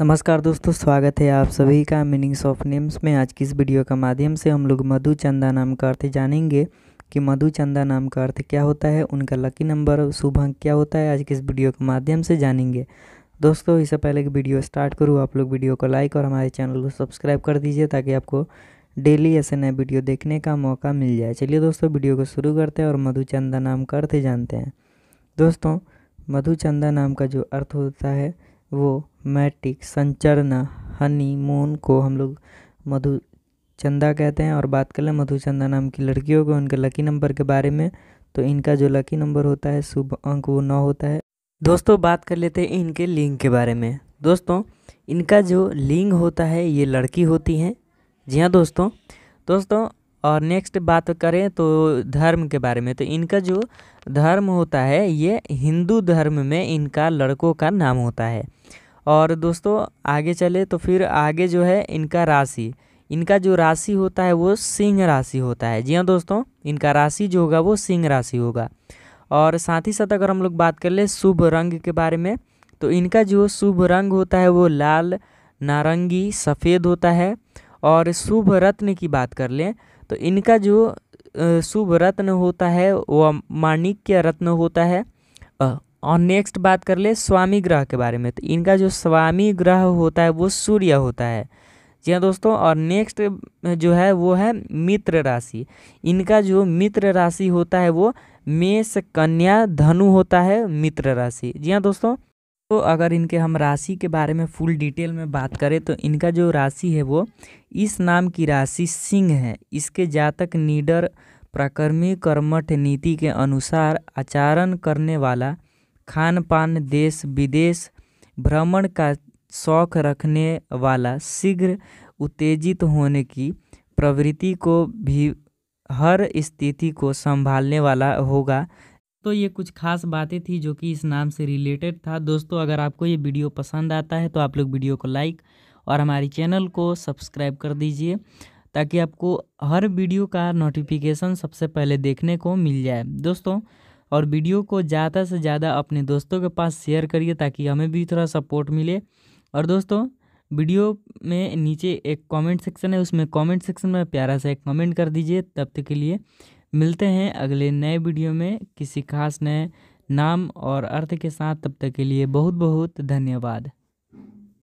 नमस्कार दोस्तों स्वागत है आप सभी का मीनिंग्स ऑफ नेम्स में आज की इस वीडियो के माध्यम से हम लोग मधुचंदा नाम का अर्थ जानेंगे कि मधुचंदा नाम का अर्थ क्या होता है उनका लकी नंबर शुभ अंक क्या होता है आज की इस वीडियो के माध्यम से जानेंगे दोस्तों इससे पहले कि वीडियो स्टार्ट करूँ आप लोग वीडियो को लाइक और हमारे चैनल को सब्सक्राइब कर दीजिए ताकि आपको डेली ऐसे नए वीडियो देखने का मौका मिल जाए चलिए दोस्तों वीडियो को शुरू करते हैं और मधुचंदा नाम का अर्थ जानते हैं दोस्तों मधुचंदा नाम का जो अर्थ होता है वो मैटिक संचरना हनी मून को हम लोग मधु चंदा कहते हैं और बात कर लें मधुचंदा नाम की लड़कियों को उनके लकी नंबर के बारे में तो इनका जो लकी नंबर होता है शुभ अंक वो नौ होता है दोस्तों बात कर लेते हैं इनके लिंग के बारे में दोस्तों इनका जो लिंग होता है ये लड़की होती हैं जी हाँ दोस्तों दोस्तों और नेक्स्ट बात करें तो धर्म के बारे में तो इनका जो धर्म होता है ये हिंदू धर्म में इनका लड़कों का नाम होता है और दोस्तों आगे चले तो फिर आगे जो है इनका राशि इनका जो राशि होता है वो सिंह राशि होता है जी हाँ दोस्तों इनका राशि जो होगा वो सिंह राशि होगा और साथ ही साथ अगर हम लोग बात कर ले शुभ रंग के बारे में तो इनका जो शुभ रंग होता है वो लाल नारंगी सफ़ेद होता है और शुभ रत्न की बात कर लें तो इनका जो शुभ रत्न होता है वह माणिक्य रत्न होता है और नेक्स्ट बात कर ले स्वामी ग्रह के बारे में तो इनका जो स्वामी ग्रह होता है वो सूर्य होता है जी हाँ दोस्तों और नेक्स्ट जो है वो है मित्र राशि इनका जो मित्र राशि होता है वो मेष कन्या धनु होता है मित्र राशि जी हाँ दोस्तों तो अगर इनके हम राशि के बारे में फुल डिटेल में बात करें तो इनका जो राशि है वो इस नाम की राशि सिंह है इसके जातक निडर प्रकर्मी कर्मठ नीति के अनुसार आचरण करने वाला खान पान देश विदेश भ्रमण का शौक रखने वाला शीघ्र उत्तेजित होने की प्रवृत्ति को भी हर स्थिति को संभालने वाला होगा दोस्तों ये कुछ खास बातें थी जो कि इस नाम से रिलेटेड था दोस्तों अगर आपको ये वीडियो पसंद आता है तो आप लोग वीडियो को लाइक और हमारी चैनल को सब्सक्राइब कर दीजिए ताकि आपको हर वीडियो का नोटिफिकेशन सबसे पहले देखने को मिल जाए दोस्तों और वीडियो को ज़्यादा से ज़्यादा अपने दोस्तों के पास शेयर करिए ताकि हमें भी थोड़ा सपोर्ट मिले और दोस्तों वीडियो में नीचे एक कमेंट सेक्शन है उसमें कमेंट सेक्शन में प्यारा सा एक कमेंट कर दीजिए तब तक के लिए मिलते हैं अगले नए वीडियो में किसी खास नए नाम और अर्थ के साथ तब तक के लिए बहुत बहुत धन्यवाद